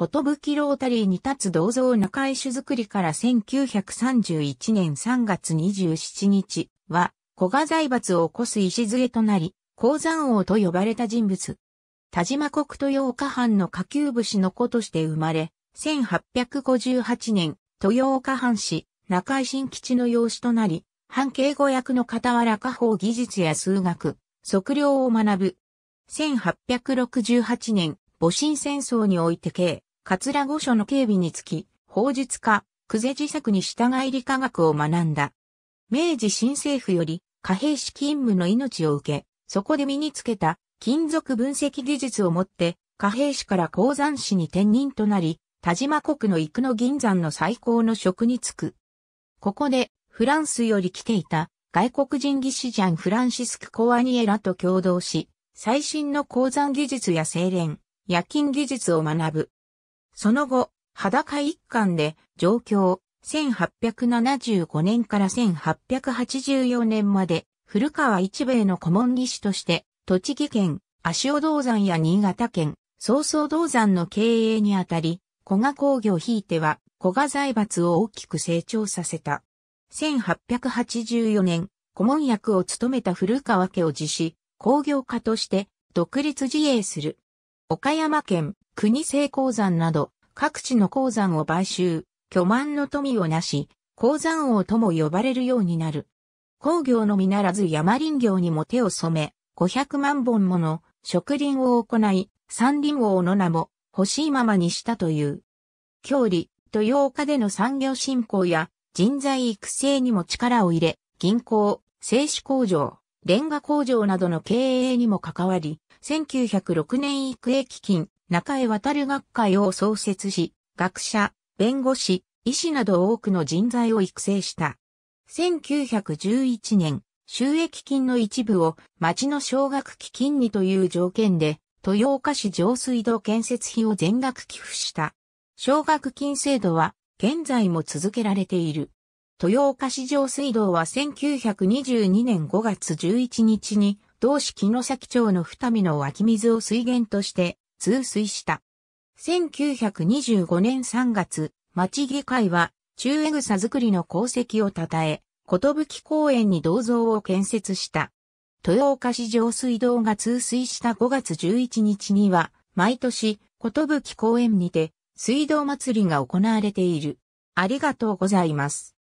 ことぶきロータリーに立つ銅像中井酒造りから1931年3月27日は、古賀財閥を起こす石杖となり、鉱山王と呼ばれた人物。田島国豊岡藩の下級武士の子として生まれ、1858年、豊岡藩士、中井新吉の養子となり、半径語訳の傍ら家宝技術や数学、測量を学ぶ。1868年、戊辰戦争において計桂御所の警備につき、法術家、久世自作に従い理科学を学んだ。明治新政府より貨幣資勤務の命を受け、そこで身につけた金属分析技術をもって貨幣師から鉱山師に転任となり、田島国の幾野銀山の最高の職に就く。ここでフランスより来ていた外国人技師ジャン・フランシスク・コアニエラと共同し、最新の鉱山技術や精錬、夜勤技術を学ぶ。その後、裸一貫で上京、1875年から1884年まで、古川一兵衛の顧問技師として、栃木県、足尾銅山や新潟県、曹操銅山の経営にあたり、古賀工業ひいては、古賀財閥を大きく成長させた。1884年、顧問役を務めた古川家を辞し、工業家として独立自営する。岡山県国製鉱山など、各地の鉱山を買収、巨万の富をなし、鉱山王とも呼ばれるようになる。工業のみならず山林業にも手を染め、500万本もの植林を行い、山林王の名も欲しいままにしたという。郷里、豊岡での産業振興や人材育成にも力を入れ、銀行、製紙工場、レンガ工場などの経営にも関わり、1906年育英基金、中江渡る学会を創設し、学者、弁護士、医師など多くの人材を育成した。1911年、収益金の一部を町の奨学基金にという条件で、豊岡市上水道建設費を全額寄付した。奨学金制度は現在も続けられている。豊岡市場水道は1922年5月11日に、同市木の崎町の二見の湧き水を水源として通水した。1925年3月、町議会は中江草作りの功績を称え、ことぶき公園に銅像を建設した。豊岡市場水道が通水した5月11日には、毎年、ことぶき公園にて、水道祭りが行われている。ありがとうございます。